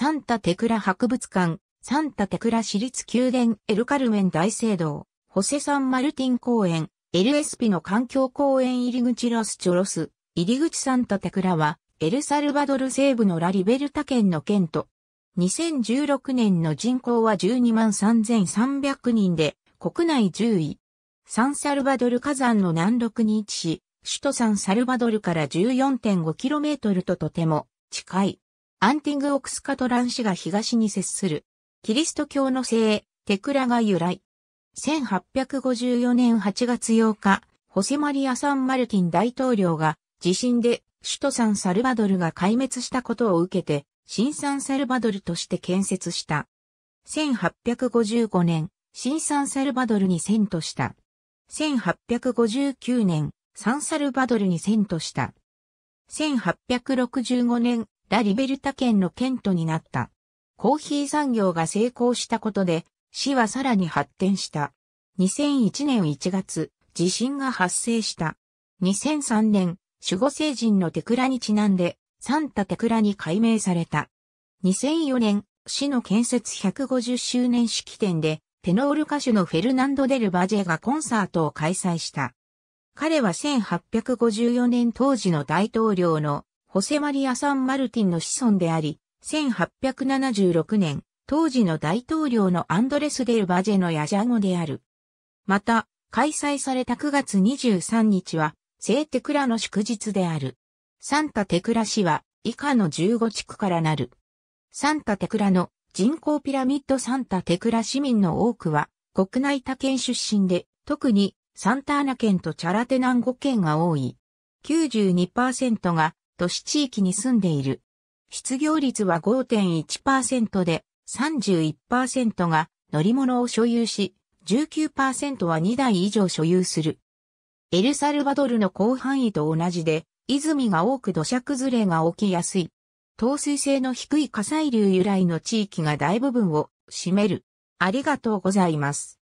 サンタテクラ博物館、サンタテクラ市立宮殿エルカルメン大聖堂、ホセサンマルティン公園、エルエスピの環境公園入り口ロスチョロス、入り口サンタテクラは、エルサルバドル西部のラリベルタ県の県と、2016年の人口は12万3300人で、国内10位。サンサルバドル火山の南麓に位置し、首都サンサルバドルから 14.5km ととても近い。アンティングオクスカトラン市が東に接する、キリスト教の聖、テクラが由来。1854年8月8日、ホセマリア・サン・マルティン大統領が地震で首都サン・サルバドルが壊滅したことを受けて、新サン・サルバドルとして建設した。1855年、新サン・サルバドルに遷都した。1859年、サン・サルバドルに遷都した。1865年、ラ・リベルタ県の県都になった。コーヒー産業が成功したことで、市はさらに発展した。2001年1月、地震が発生した。2003年、守護聖人のテクラにちなんで、サンタテクラに改名された。2004年、市の建設150周年式典で、テノール歌手のフェルナンド・デル・バジェがコンサートを開催した。彼は1854年当時の大統領のホセマリア・サン・マルティンの子孫であり、1876年、当時の大統領のアンドレス・デル・バジェのヤジャゴである。また、開催された9月23日は、聖テクラの祝日である。サンタ・テクラ市は、以下の15地区からなる。サンタ・テクラの人口ピラミッドサンタ・テクラ市民の多くは、国内他県出身で、特にサンターナ県とチャラテナンゴ県が多い。92%が都市地域に住んでいる。失業率は5.1%で、31%が乗り物を所有し、19%は2台以上所有する。エルサルバドルの広範囲と同じで、泉が多く土砂崩れが起きやすい。透水性の低い火砕流由来の地域が大部分を占める。ありがとうございます。